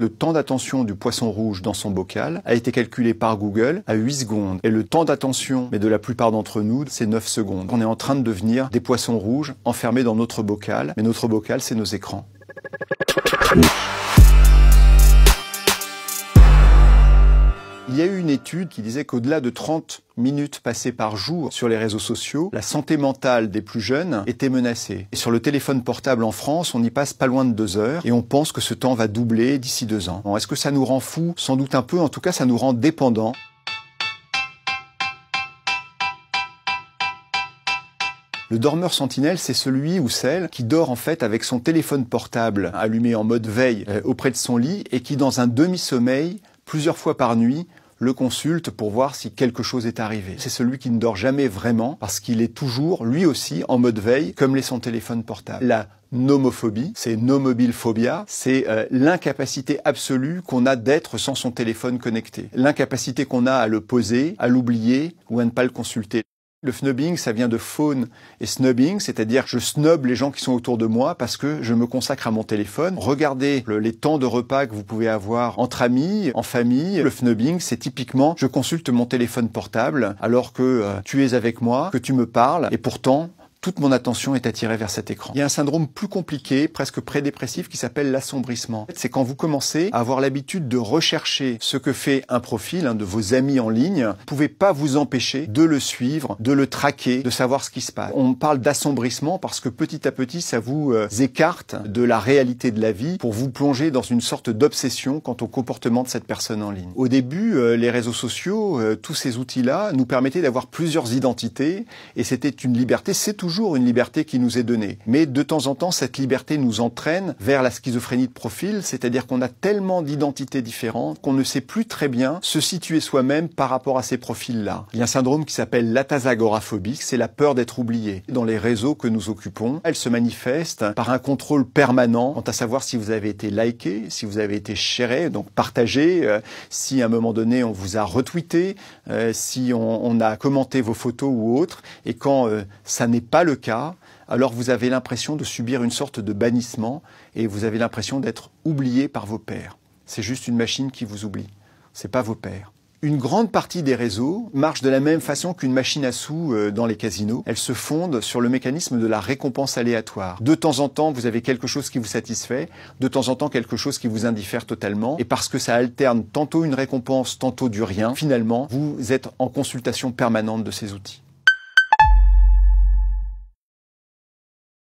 Le temps d'attention du poisson rouge dans son bocal a été calculé par Google à 8 secondes. Et le temps d'attention, mais de la plupart d'entre nous, c'est 9 secondes. On est en train de devenir des poissons rouges enfermés dans notre bocal, mais notre bocal, c'est nos écrans. Il y a eu une étude qui disait qu'au-delà de 30 minutes passées par jour sur les réseaux sociaux, la santé mentale des plus jeunes était menacée. Et sur le téléphone portable en France, on n'y passe pas loin de deux heures et on pense que ce temps va doubler d'ici deux ans. Est-ce que ça nous rend fous Sans doute un peu, en tout cas ça nous rend dépendants. Le dormeur sentinelle, c'est celui ou celle qui dort en fait avec son téléphone portable allumé en mode veille euh, auprès de son lit et qui, dans un demi-sommeil, plusieurs fois par nuit, le consulte pour voir si quelque chose est arrivé. C'est celui qui ne dort jamais vraiment parce qu'il est toujours, lui aussi, en mode veille, comme l'est son téléphone portable. La nomophobie, c'est phobia, c'est euh, l'incapacité absolue qu'on a d'être sans son téléphone connecté, l'incapacité qu'on a à le poser, à l'oublier ou à ne pas le consulter. Le snubbing, ça vient de phone et snubbing, c'est-à-dire je snub les gens qui sont autour de moi parce que je me consacre à mon téléphone. Regardez les temps de repas que vous pouvez avoir entre amis, en famille. Le snubbing, c'est typiquement je consulte mon téléphone portable alors que euh, tu es avec moi, que tu me parles et pourtant toute mon attention est attirée vers cet écran. Il y a un syndrome plus compliqué, presque prédépressif, qui s'appelle l'assombrissement. C'est quand vous commencez à avoir l'habitude de rechercher ce que fait un profil un de vos amis en ligne. Vous ne pouvez pas vous empêcher de le suivre, de le traquer, de savoir ce qui se passe. On parle d'assombrissement parce que petit à petit, ça vous euh, écarte de la réalité de la vie pour vous plonger dans une sorte d'obsession quant au comportement de cette personne en ligne. Au début, euh, les réseaux sociaux, euh, tous ces outils-là, nous permettaient d'avoir plusieurs identités et c'était une liberté. C'est toujours une liberté qui nous est donnée. Mais de temps en temps, cette liberté nous entraîne vers la schizophrénie de profil, c'est-à-dire qu'on a tellement d'identités différentes qu'on ne sait plus très bien se situer soi-même par rapport à ces profils-là. Il y a un syndrome qui s'appelle l'atasagoraphobie, c'est la peur d'être oublié. Dans les réseaux que nous occupons, elle se manifeste par un contrôle permanent quant à savoir si vous avez été liké, si vous avez été chéré donc partagé, euh, si à un moment donné on vous a retweeté, euh, si on, a commenté vos photos ou autres, et quand euh, ça n'est pas le cas, alors vous avez l'impression de subir une sorte de bannissement et vous avez l'impression d'être oublié par vos pairs. C'est juste une machine qui vous oublie. n'est pas vos pairs. Une grande partie des réseaux marche de la même façon qu'une machine à sous euh, dans les casinos. Elle se fonde sur le mécanisme de la récompense aléatoire. De temps en temps, vous avez quelque chose qui vous satisfait, de temps en temps quelque chose qui vous indiffère totalement, et parce que ça alterne tantôt une récompense, tantôt du rien, finalement, vous êtes en consultation permanente de ces outils.